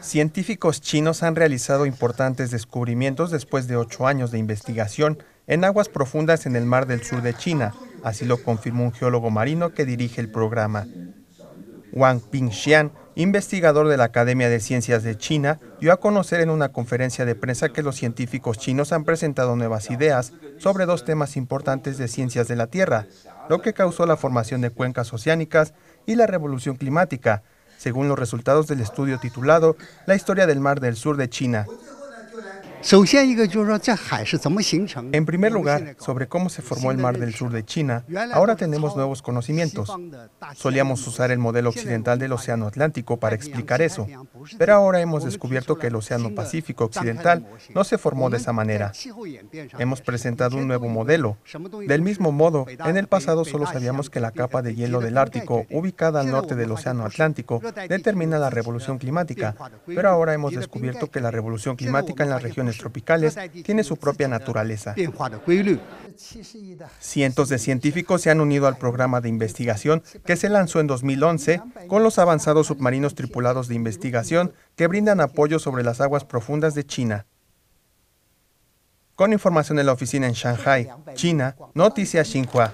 Científicos chinos han realizado importantes descubrimientos después de ocho años de investigación en aguas profundas en el mar del sur de China, así lo confirmó un geólogo marino que dirige el programa. Wang Pingxian, investigador de la Academia de Ciencias de China, dio a conocer en una conferencia de prensa que los científicos chinos han presentado nuevas ideas sobre dos temas importantes de ciencias de la Tierra, lo que causó la formación de cuencas oceánicas y la revolución climática, según los resultados del estudio titulado La historia del mar del sur de China, en primer lugar, sobre cómo se formó el mar del sur de China, ahora tenemos nuevos conocimientos. Solíamos usar el modelo occidental del Océano Atlántico para explicar eso, pero ahora hemos descubierto que el Océano Pacífico Occidental no se formó de esa manera. Hemos presentado un nuevo modelo. Del mismo modo, en el pasado solo sabíamos que la capa de hielo del Ártico, ubicada al norte del Océano Atlántico, determina la revolución climática, pero ahora hemos descubierto que la revolución climática en las regiones tropicales tiene su propia naturaleza. Cientos de científicos se han unido al programa de investigación que se lanzó en 2011 con los avanzados submarinos tripulados de investigación que brindan apoyo sobre las aguas profundas de China. Con información de la oficina en Shanghai, China, Noticias Xinhua.